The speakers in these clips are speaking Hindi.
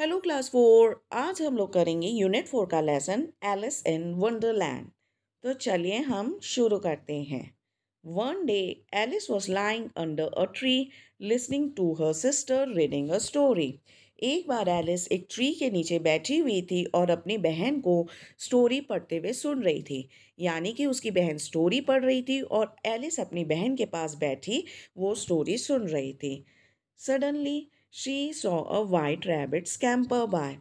हेलो क्लास फोर आज हम लोग करेंगे यूनिट फोर का लेसन एलिस इन वंडरलैंड तो चलिए हम शुरू करते हैं one day Alice was lying under a tree listening to her sister reading a story एक बार एलिस एक ट्री के नीचे बैठी हुई थी और अपनी बहन को स्टोरी पढ़ते हुए सुन रही थी यानी कि उसकी बहन स्टोरी पढ़ रही थी और एलिस अपनी बहन के पास बैठी वो स्टोरी सुन रही थी suddenly she saw a white rabbit scamper by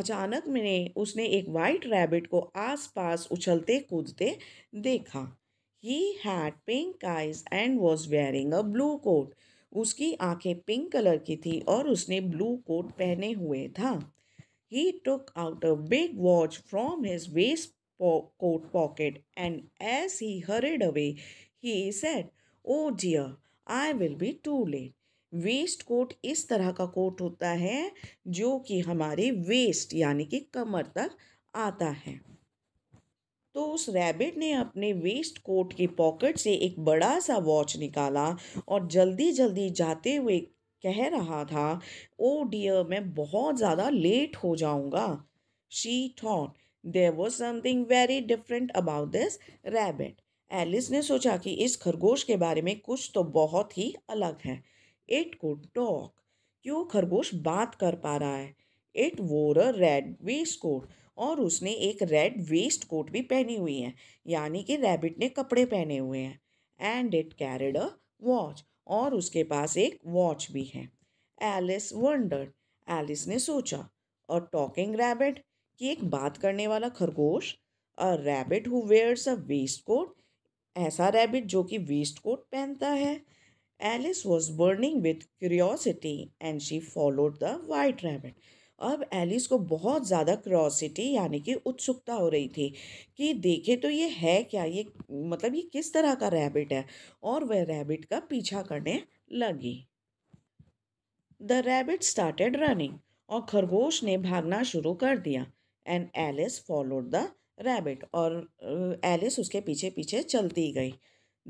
अचानक मैंने उसने एक वाइट रैबिट को आसपास उछलते कूदते देखा he had pink eyes and was wearing a blue coat उसकी आंखें पिंक कलर की थी और उसने ब्लू कोट पहने हुए था he took out a big watch from his waistcoat pocket and as he hurried away he said oh dear I will be too late waistcoat इस तरह का कोट होता है जो कि हमारे वेस्ट यानी कि कमर तक आता है तो उस रैबिट ने अपने वेस्ट कोट के पॉकेट से एक बड़ा सा वॉच निकाला और जल्दी जल्दी जाते हुए कह रहा था ओ oh डियर मैं बहुत ज़्यादा लेट हो जाऊँगा she thought there was something very different about this rabbit Alice ने सोचा कि इस खरगोश के बारे में कुछ तो बहुत ही अलग है इट कुड टॉक क्यों खरगोश बात कर पा रहा है इट वोर अ रेड वेस्ट कोट और उसने एक रेड वेस्ट कोट भी पहनी हुई है यानी कि रैबिट ने कपड़े पहने हुए हैं and it carried a watch और उसके पास एक वॉच भी है एलिस वंडर एलिस ने सोचा अ टॉकिंग रैबिट कि एक बात करने वाला खरगोश a rabbit who wears a waistcoat ऐसा रैबिट जो कि वेस्ट कोट पहनता है Alice was burning with curiosity and she followed the white rabbit अब एलिस को बहुत ज़्यादा क्रॉसिटी यानी कि उत्सुकता हो रही थी कि देखे तो ये है क्या ये मतलब ये किस तरह का रैबिट है और वह रैबिट का पीछा करने लगी द रैबिट स्टार्टेड रनिंग और खरगोश ने भागना शुरू कर दिया and Alice followed the rabbit और एलिस उसके पीछे पीछे चलती गई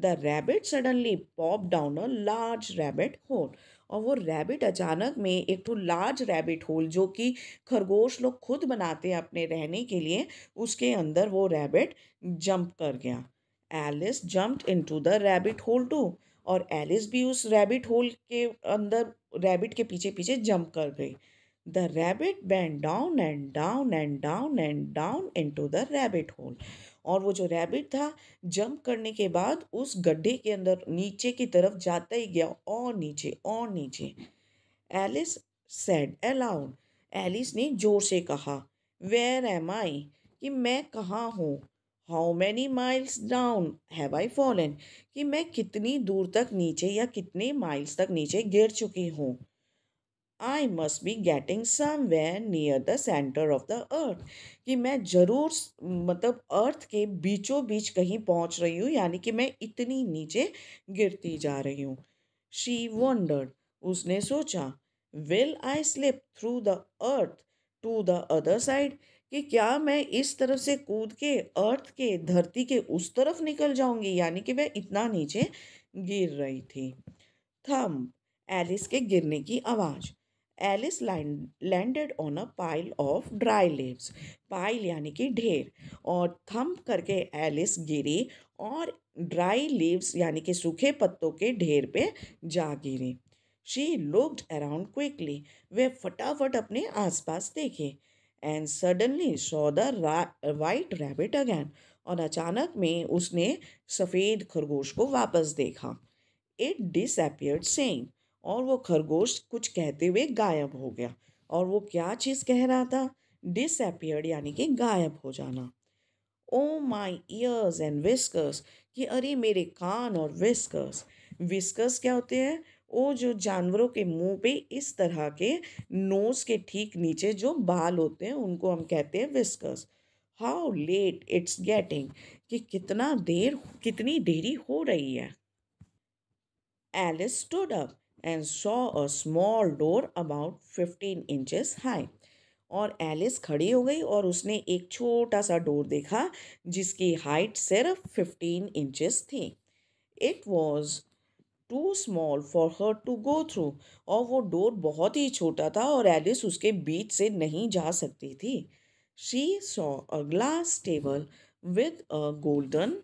the rabbit suddenly pop down a large rabbit hole और वो रैबिट अचानक में एक तो लार्ज रैबिट होल जो कि खरगोश लोग खुद बनाते हैं अपने रहने के लिए उसके अंदर वो रैबिट जंप कर गया Alice jumped into the rabbit hole too और एलिस भी उस रैबिट होल के अंदर रैबिट के पीछे पीछे जंप कर गई The rabbit bent down and down and down and down into the rabbit hole. और वो जो रैबिट था जंप करने के बाद उस गड्ढे के अंदर नीचे की तरफ जाता ही गया और नीचे और नीचे एलिस सेड अलाउड एलिस ने जोर से कहा वेयर एम आई कि मैं कहाँ हूँ how many miles down have I fallen कि मैं कितनी दूर तक नीचे या कितने माइल्स तक नीचे गिर चुकी हूँ I must be getting somewhere near the centre of the earth कि मैं ज़रूर मतलब अर्थ के बीचों बीच कहीं पहुंच रही हूँ यानी कि मैं इतनी नीचे गिरती जा रही हूँ शी वंडर्ड उसने सोचा will I slip through the earth to the other side कि क्या मैं इस तरफ से कूद के अर्थ के धरती के उस तरफ निकल जाऊंगी यानी कि मैं इतना नीचे गिर रही थी थम एलिस के गिरने की आवाज़ Alice landed on a pile of dry leaves pile यानी कि ढेर और थम करके एलिस गिरी और ड्राई लीव्स यानी कि सूखे पत्तों के ढेर पे जा गिरी शी लुक्ड अराउंड क्विकली वे फटाफट अपने आसपास देखे and suddenly saw the white rabbit again और अचानक में उसने सफ़ेद खरगोश को वापस देखा इट डिसअपियर्ड सेंग और वो खरगोश कुछ कहते हुए गायब हो गया और वो क्या चीज़ कह रहा था डिसअपियर्ड यानी कि गायब हो जाना oh my ears and whiskers कि अरे मेरे कान और विस्कर्स विस्कर्स क्या होते हैं वो जो जानवरों के मुंह पे इस तरह के नोज के ठीक नीचे जो बाल होते हैं उनको हम कहते हैं whiskers how late it's getting कि कितना देर कितनी देरी हो रही है Alice stood up and saw a small door about fifteen inches high. और एलिस खड़ी हो गई और उसने एक छोटा सा डोर देखा जिसकी हाइट सिर्फ फिफ्टीन इंचेस थी it was too small for her to go through और वो डोर बहुत ही छोटा था और एलिस उसके बीच से नहीं जा सकती थी she saw a glass table with a golden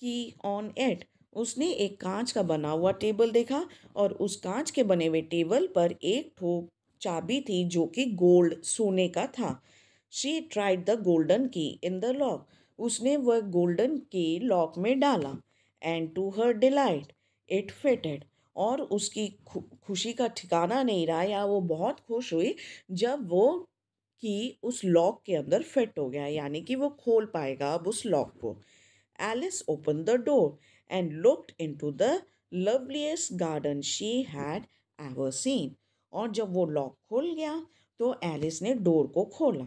key on it उसने एक कांच का बना हुआ टेबल देखा और उस कांच के बने हुए टेबल पर एक ठोक चाबी थी जो कि गोल्ड सोने का था शी ट्राइड द गोल्डन की इन द लॉक उसने वह गोल्डन की लॉक में डाला and to her delight it fitted और उसकी खु, खुशी का ठिकाना नहीं रहा या वो बहुत खुश हुई जब वो की उस लॉक के अंदर फिट हो गया यानी कि वो खोल पाएगा अब उस लॉक को Alice open the door and looked into the loveliest garden she had ever seen. और जब वो लॉक खुल गया तो एलिस ने डोर को खोला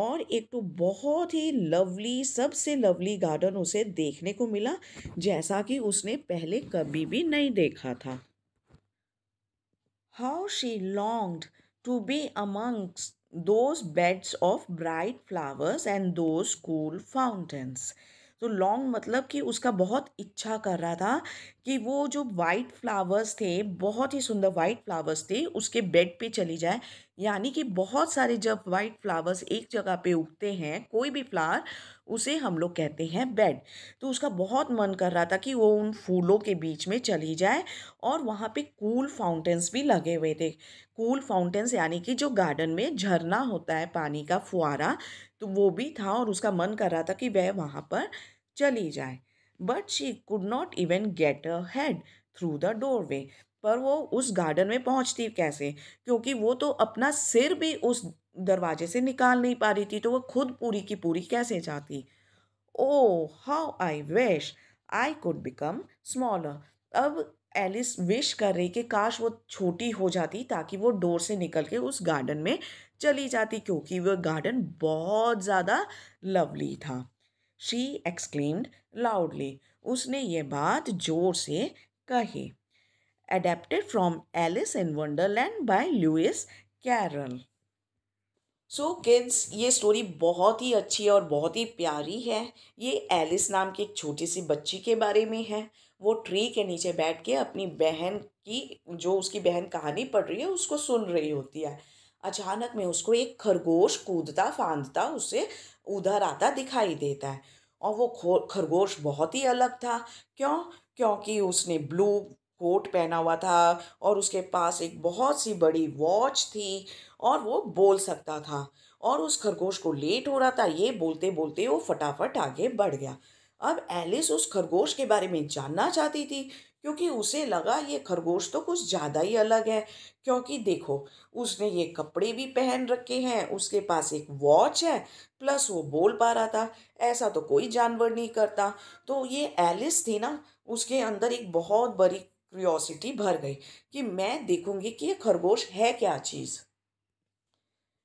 और एक तो बहुत ही लवली सबसे लवली गार्डन उसे देखने को मिला जैसा कि उसने पहले कभी भी नहीं देखा था how she longed to be amongst those beds of bright flowers and those cool fountains तो लॉन्ग मतलब कि उसका बहुत इच्छा कर रहा था कि वो जो वाइट फ्लावर्स थे बहुत ही सुंदर वाइट फ्लावर्स थे उसके बेड पे चली जाए यानी कि बहुत सारे जब वाइट फ्लावर्स एक जगह पे उगते हैं कोई भी फ्लावर उसे हम लोग कहते हैं बेड तो उसका बहुत मन कर रहा था कि वो उन फूलों के बीच में चली जाए और वहाँ पे कूल फाउंटेंस भी लगे हुए थे कूल फाउंटेंस यानी कि जो गार्डन में झरना होता है पानी का फुहारा तो वो भी था और उसका मन कर रहा था कि वह वहाँ पर चली जाए but she could not even get a head through the doorway पर वो उस गार्डन में पहुंचती कैसे क्योंकि वो तो अपना सिर भी उस दरवाजे से निकाल नहीं पा रही थी तो वो खुद पूरी की पूरी कैसे जाती oh how I wish I could become smaller अब एलिस विश कर रही कि काश वो छोटी हो जाती ताकि वो डोर से निकल के उस गार्डन में चली जाती क्योंकि वह गार्डन बहुत ज़्यादा लवली था शी एक्सक्लेम्ड लाउडली उसने ये बात ज़ोर से कही adapted from Alice in Wonderland by Lewis Carroll. So so, kids ये स्टोरी बहुत ही अच्छी और बहुत ही प्यारी है ये एलिस नाम की एक छोटी सी बच्ची के बारे में है वो ट्री के नीचे बैठ के अपनी बहन की जो उसकी बहन कहानी पढ़ रही है उसको सुन रही होती है अचानक में उसको एक खरगोश कूदता फांदता उसे उधर आता दिखाई देता है और वो खरगोश बहुत ही अलग था क्यों क्योंकि उसने ब्लू कोट पहना हुआ था और उसके पास एक बहुत सी बड़ी वॉच थी और वो बोल सकता था और उस खरगोश को लेट हो रहा था ये बोलते बोलते वो फटाफट आगे बढ़ गया अब एलिस उस खरगोश के बारे में जानना चाहती थी क्योंकि उसे लगा ये खरगोश तो कुछ ज़्यादा ही अलग है क्योंकि देखो उसने ये कपड़े भी पहन रखे हैं उसके पास एक वॉच है प्लस वो बोल पा रहा था ऐसा तो कोई जानवर नहीं करता तो ये एलिस थी ना उसके अंदर एक बहुत बड़ी क्रियोसिटी भर गई कि मैं देखूंगी कि ये खरगोश है क्या चीज़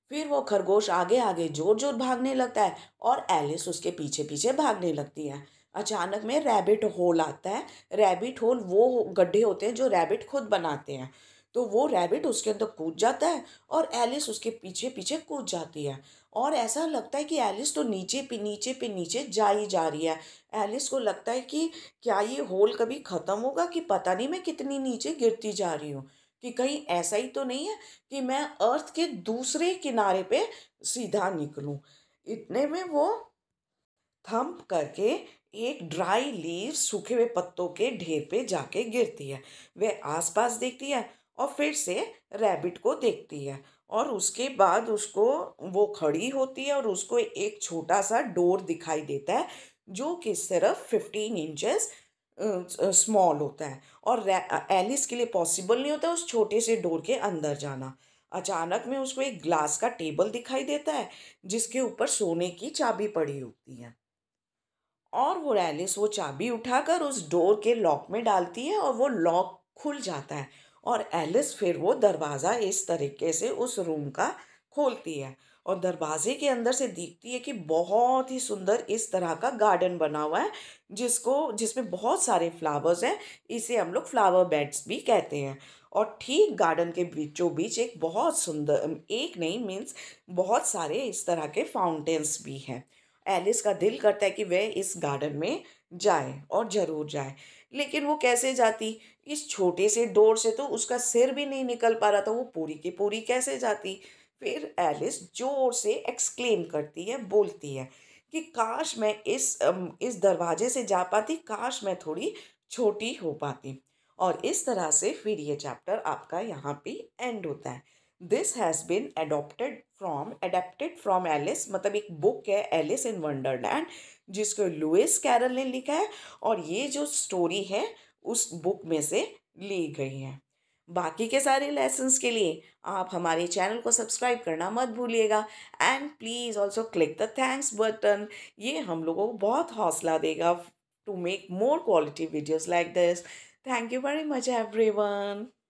फिर वो खरगोश आगे आगे जोर जोर भागने लगता है और एलिस उसके पीछे पीछे भागने लगती है अचानक में रैबिट होल आता है रैबिट होल वो गड्ढे होते हैं जो रैबिट खुद बनाते हैं तो वो रैबिट उसके अंदर तो कूद जाता है और एलिस उसके पीछे पीछे कूद जाती है और ऐसा लगता है कि एलिस तो नीचे पे नीचे पे नीचे जा ही जा रही है एलिस को लगता है कि क्या ये होल कभी ख़त्म होगा कि पता नहीं मैं कितनी नीचे गिरती जा रही हूँ कि कहीं ऐसा ही तो नहीं है कि मैं अर्थ के दूसरे किनारे पे सीधा निकलूं इतने में वो थम्प करके एक ड्राई लीव सूखे हुए पत्तों के ढेर पे जाके गिरती है वह आसपास देखती है और फिर से रैबिट को देखती है और उसके बाद उसको वो खड़ी होती है और उसको एक छोटा सा डोर दिखाई देता है जो कि सिर्फ फिफ्टीन इंचेस स्मॉल होता है और एलिस के लिए पॉसिबल नहीं होता उस छोटे से डोर के अंदर जाना अचानक में उसको एक ग्लास का टेबल दिखाई देता है जिसके ऊपर सोने की चाबी पड़ी होती है और वो एलिस वो चाबी उठाकर उस डोर के लॉक में डालती है और वो लॉक खुल जाता है और एलिस फिर वो दरवाज़ा इस तरीके से उस रूम का खोलती है और दरवाजे के अंदर से दिखती है कि बहुत ही सुंदर इस तरह का गार्डन बना हुआ है जिसको जिसमें बहुत सारे फ्लावर्स हैं इसे हम लोग फ्लावर बेड्स भी कहते हैं और ठीक गार्डन के बीचों बीच एक बहुत सुंदर एक नहीं मीन्स बहुत सारे इस तरह के फाउंटेन्स भी हैं एलिस का दिल करता है कि वह इस गार्डन में जाए और ज़रूर जाए लेकिन वो कैसे जाती इस छोटे से डोर से तो उसका सिर भी नहीं निकल पा रहा था वो पूरी की पूरी कैसे जाती फिर एलिस जोर से एक्सक्लेम करती है बोलती है कि काश मैं इस इस दरवाजे से जा पाती काश मैं थोड़ी छोटी हो पाती और इस तरह से फिर ये चैप्टर आपका यहाँ पे एंड होता है this has been adopted from adapted from Alice मतलब एक बुक है एलिस इन वंडरलैंड जिसको लुइस कैरल ने लिखा है और ये जो स्टोरी है उस बुक में से ली गई है बाकी के सारे लेसन्स के लिए आप हमारे चैनल को सब्सक्राइब करना मत भूलिएगा and please also click the thanks button ये हम लोगों को बहुत हौसला देगा to make more quality videos like this thank you very much every one